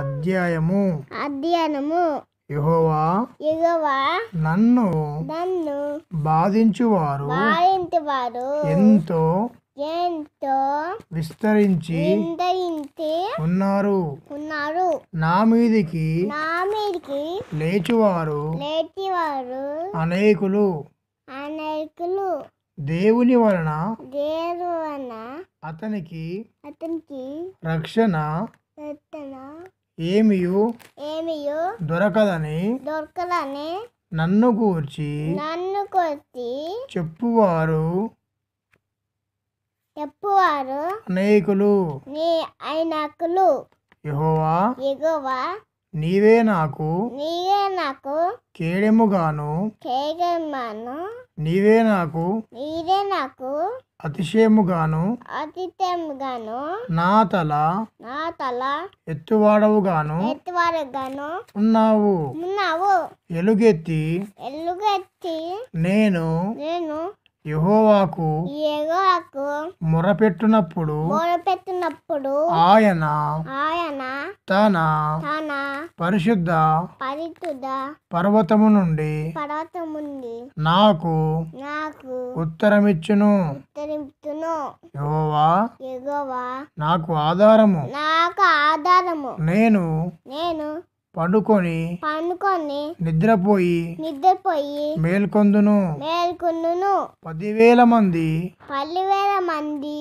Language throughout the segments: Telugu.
అధ్యాయము అధ్యయనము యహోవా యెహోవా నన్ను నన్ను బాధించువారు వారింటివారు ఎంతో ఎంతో విస్తరించి విస్తరించి ఉన్నారు ఉన్నారు నా మీదికి నా మీదికి లేచువారు లేచివారు అనేకులు అనేకులు దేవుని వలన దేవుని వలన అతనికి అతనికి రక్షణ రక్షణ ఏమియు ఏమియు దొరకదని దొరకదని నన్ను గూర్చి నన్ను కూర్చి చెప్పువారు చెప్పువారు అనేకులు నీ అయినకులు యహోవా యహోవా నీవే నాకు నీవే నాకు కేడెముగాను కేడెమ్మాను నీవే నాకు నీవే నాకు అతిశయముగాను అతిశయముగాను నా తల నా తల ఎత్తువాడవుగాను ఎత్తువాడవుగాను ఉన్నావు ఉన్నావు ఎలుగెత్తి ఎలుగెత్తి నేను నేను యహోవాకు మొరపెట్టునప్పుడు మొరపెట్టునప్పుడు ఆయన ఆయన తన తన పరిశుద్ధ పరిశుద్ధ పర్వతము నుండి పర్వతము నుండి నాకు నాకు ఉత్తరమిచ్చును ఉత్తరమిచ్చును యహోవా యహోవా నాకు ఆధారము నాకు ఆధారము నేను నేను పండుకొని పండుకొని నిద్రపోయి నిద్రపోయి మేల్కొందును మేల్కొందును పదివేల మంది పదివేల మంది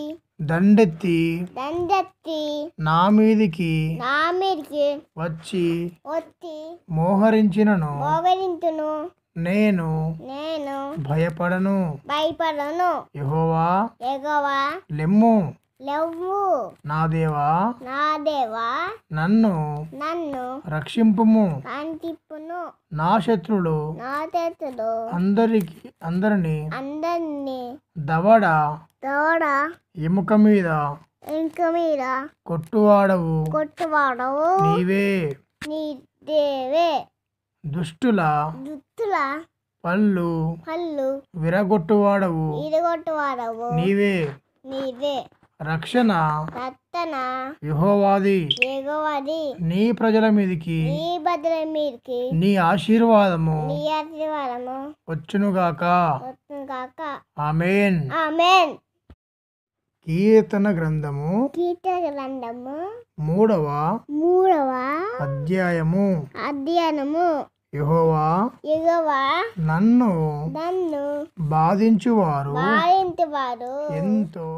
దండెత్తి దండెత్తి నా మీదికి నా మీదికి వచ్చి వచ్చి మోహరించినను మోహరించును నేను నేను భయపడను భయపడను యహోవా యహోవా లెమ్ము లేవు నా దేవా నా దేవా నన్ను నన్ను రక్షింపుము అంటిప్పును నా శత్రుడు నా శత్రుడు అందరికి అందరిని అందరిని దవడ దవడ ఎముక మీద ఎముక మీద కొట్టువాడవు కొట్టువాడవు నీవే నీ దేవే దుష్టుల దుష్టుల పళ్ళు పళ్ళు విరగొట్టువాడవు విరగొట్టువాడవు నీవే నీవే రక్షణ రక్షణ యహోవాది యెహోవాది నీ ప్రజల మీదకి నీ ప్రజల మీదికి నీ ఆశీర్వాదము నీ ఆశీర్వాదము వచ్చును వచ్చునుగాక ఆమేన్ ఆమేన్ కీర్తన గ్రంథము కీర్తన గ్రంథము మూడవ మూడవ అధ్యాయము అధ్యయనము యహోవా యహోవా నన్ను నన్ను బాధించువారు బాధించువారు ఎంతో